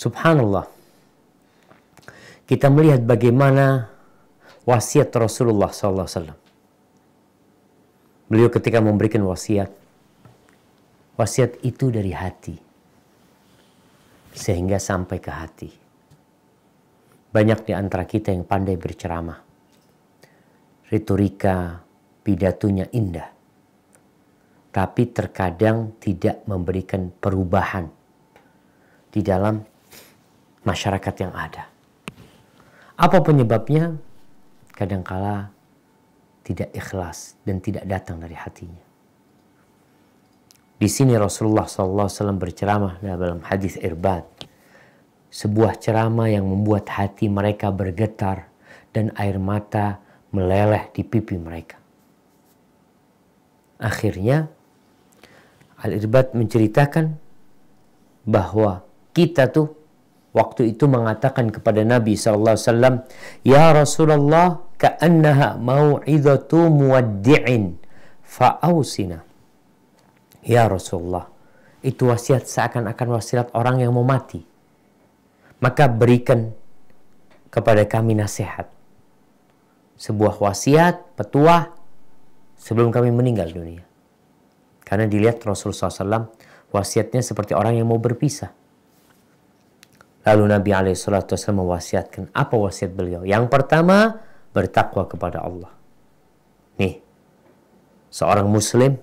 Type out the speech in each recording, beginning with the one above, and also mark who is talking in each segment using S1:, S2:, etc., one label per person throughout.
S1: Subhanallah. Kita melihat bagaimana wasiat Rasulullah SAW. Beliau ketika memberikan wasiat, wasiat itu dari hati sehingga sampai ke hati. Banyak di antara kita yang pandai berceramah. Retorika pidatonya indah. Tapi terkadang tidak memberikan perubahan di dalam masyarakat yang ada. Apa penyebabnya? Kadangkala tidak ikhlas dan tidak datang dari hatinya. Di sini Rasulullah SAW berceramah dalam hadis Irbad. Sebuah ceramah yang membuat hati mereka bergetar dan air mata meleleh di pipi mereka. Akhirnya Al-Irbad menceritakan bahwa kita tuh waktu itu mengatakan kepada Nabi sallallahu "Ya Rasulullah, ka'annaha maw'idhatu muwaddi'in fa'ausina." Ya Rasulullah, itu wasiat seakan-akan wasiat orang yang mau mati. Maka berikan kepada kami nasihat. Sebuah wasiat, petua sebelum kami meninggal dunia. Karena dilihat Rasulullah SAW wasiatnya seperti orang yang mau berpisah Lalu Nabi SAW mewasiatkan. Apa wasiat beliau? Yang pertama, bertakwa kepada Allah. Nih, seorang muslim,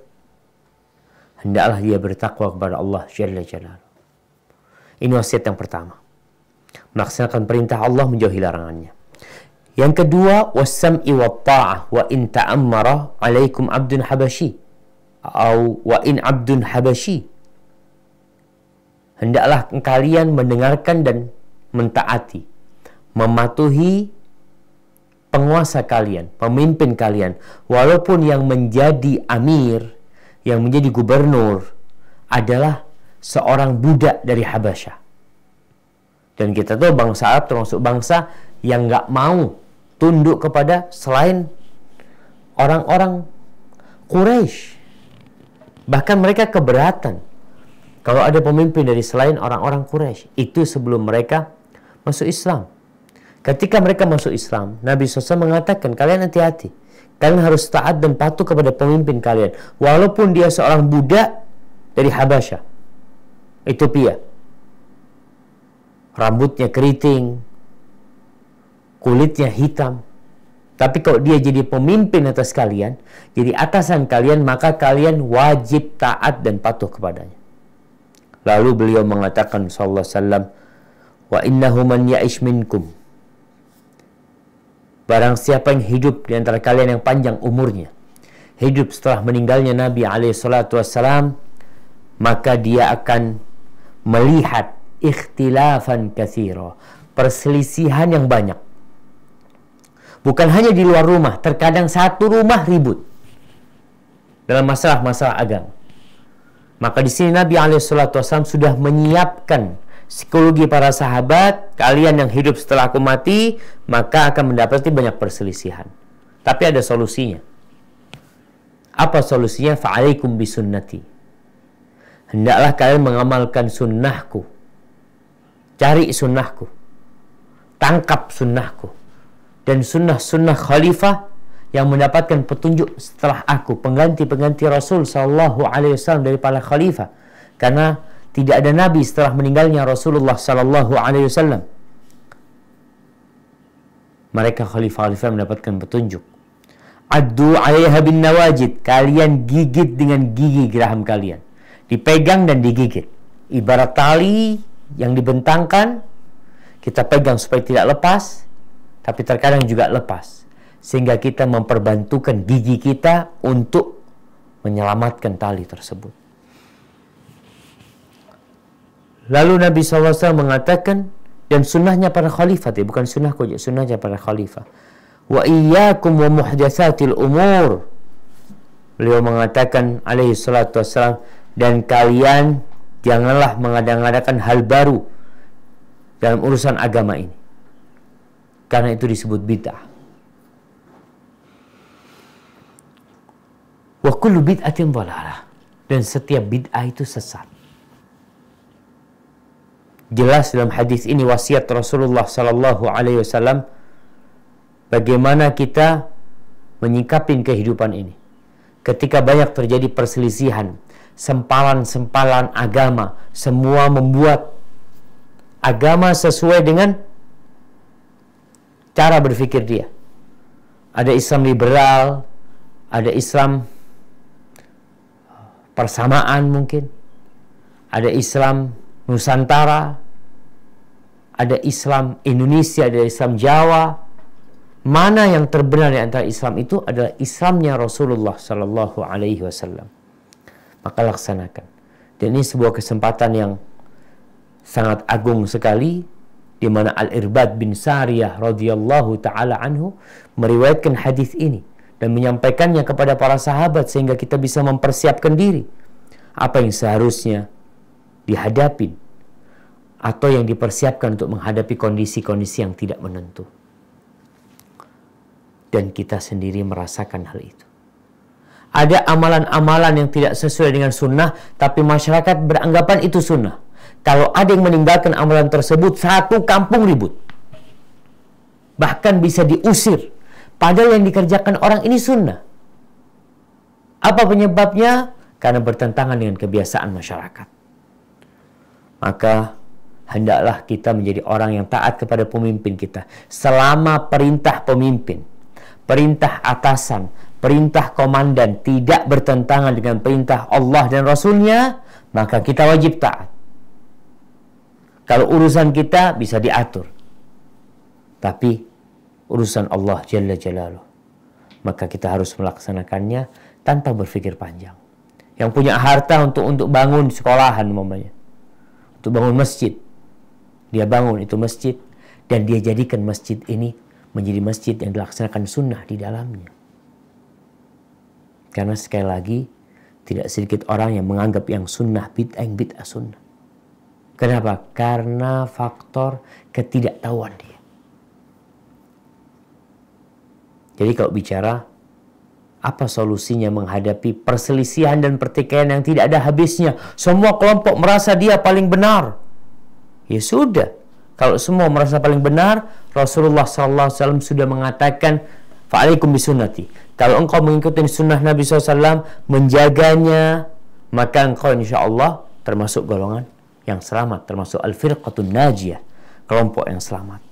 S1: hendaklah dia bertakwa kepada Allah Jalla Jalal. Ini wasiat yang pertama. Melaksanakan perintah Allah menjauhi larangannya. Yang kedua, wasam'i wa ta'ah wa in ta'ammara alaikum abdun habashi. Atau wa in abdun habashi hendaklah kalian mendengarkan dan mentaati, mematuhi penguasa kalian, pemimpin kalian, walaupun yang menjadi amir, yang menjadi gubernur adalah seorang budak dari Habasyah. Dan kita tahu bangsa Arab termasuk bangsa yang nggak mau tunduk kepada selain orang-orang Quraisy. Bahkan mereka keberatan kalau ada pemimpin dari selain orang-orang Quraisy, itu sebelum mereka masuk Islam. Ketika mereka masuk Islam, Nabi SAW mengatakan, kalian hati-hati. Kalian harus taat dan patuh kepada pemimpin kalian. Walaupun dia seorang budak dari Habasyah, Ethiopia. Rambutnya keriting, kulitnya hitam. Tapi kalau dia jadi pemimpin atas kalian, jadi atasan kalian, maka kalian wajib taat dan patuh kepadanya. Lalu beliau mengatakan sallallahu wasallam, "Wa innahu man ya'ish minkum." Barang siapa yang hidup di antara kalian yang panjang umurnya, hidup setelah meninggalnya Nabi alaihi salatu wasallam, maka dia akan melihat ikhtilafan kasiro, perselisihan yang banyak. Bukan hanya di luar rumah, terkadang satu rumah ribut dalam masalah-masalah agama. Maka di sini Nabi Alaihissalam sudah menyiapkan psikologi para sahabat, kalian yang hidup setelah aku mati, maka akan mendapati banyak perselisihan. Tapi ada solusinya. Apa solusinya? Fa'alikum bisunnati. Hendaklah kalian mengamalkan sunnahku. Cari sunnahku. Tangkap sunnahku. Dan sunnah-sunnah khalifah yang mendapatkan petunjuk setelah aku pengganti-pengganti Rasul sallallahu Alaihi Wasallam dari para khalifah karena tidak ada nabi setelah meninggalnya Rasulullah sallallahu Alaihi Wasallam mereka khalifah-khalifah mendapatkan petunjuk addu alaiha bin nawajid kalian gigit dengan gigi geraham kalian dipegang dan digigit ibarat tali yang dibentangkan kita pegang supaya tidak lepas tapi terkadang juga lepas sehingga kita memperbantukan gigi kita untuk menyelamatkan tali tersebut. Lalu Nabi SAW mengatakan dan sunnahnya para khalifah, ya, bukan sunnahku, ya, sunnahnya para khalifah. Wa iyyakum wa muhdatsatil umur. Beliau mengatakan alaihi salatu wassalam dan kalian janganlah mengadang-adakan hal baru dalam urusan agama ini. Karena itu disebut bid'ah. Wa kullu bid'atin dhalalah. Dan setiap bid'ah itu sesat. Jelas dalam hadis ini wasiat Rasulullah sallallahu alaihi wasallam bagaimana kita menyikapi kehidupan ini. Ketika banyak terjadi perselisihan, sempalan-sempalan agama, semua membuat agama sesuai dengan cara berpikir dia. Ada Islam liberal, ada Islam persamaan mungkin. Ada Islam Nusantara, ada Islam Indonesia, ada Islam Jawa. Mana yang terbenar di antara Islam itu adalah Islamnya Rasulullah Sallallahu Alaihi Wasallam. Maka laksanakan. Dan ini sebuah kesempatan yang sangat agung sekali di mana Al Irbad bin Sariyah radhiyallahu taala anhu meriwayatkan hadis ini dan menyampaikannya kepada para sahabat sehingga kita bisa mempersiapkan diri apa yang seharusnya dihadapi atau yang dipersiapkan untuk menghadapi kondisi-kondisi yang tidak menentu. Dan kita sendiri merasakan hal itu. Ada amalan-amalan yang tidak sesuai dengan sunnah, tapi masyarakat beranggapan itu sunnah. Kalau ada yang meninggalkan amalan tersebut, satu kampung ribut. Bahkan bisa diusir Padahal yang dikerjakan orang ini sunnah. Apa penyebabnya? Karena bertentangan dengan kebiasaan masyarakat. Maka hendaklah kita menjadi orang yang taat kepada pemimpin kita. Selama perintah pemimpin, perintah atasan, perintah komandan tidak bertentangan dengan perintah Allah dan Rasulnya, maka kita wajib taat. Kalau urusan kita bisa diatur. Tapi urusan Allah Jalla Jalaluh. Maka kita harus melaksanakannya tanpa berpikir panjang. Yang punya harta untuk untuk bangun sekolahan umpamanya. Untuk bangun masjid. Dia bangun itu masjid dan dia jadikan masjid ini menjadi masjid yang dilaksanakan sunnah di dalamnya. Karena sekali lagi tidak sedikit orang yang menganggap yang sunnah bid'ah yang bid'ah sunnah. Kenapa? Karena faktor ketidaktahuan dia. Jadi kalau bicara apa solusinya menghadapi perselisihan dan pertikaian yang tidak ada habisnya? Semua kelompok merasa dia paling benar. Ya sudah, kalau semua merasa paling benar, Rasulullah SAW sudah mengatakan, Fa'alaikum bisunati. Kalau engkau mengikuti sunnah Nabi SAW, menjaganya, maka engkau insya Allah termasuk golongan yang selamat, termasuk al-firqatun najiyah, kelompok yang selamat.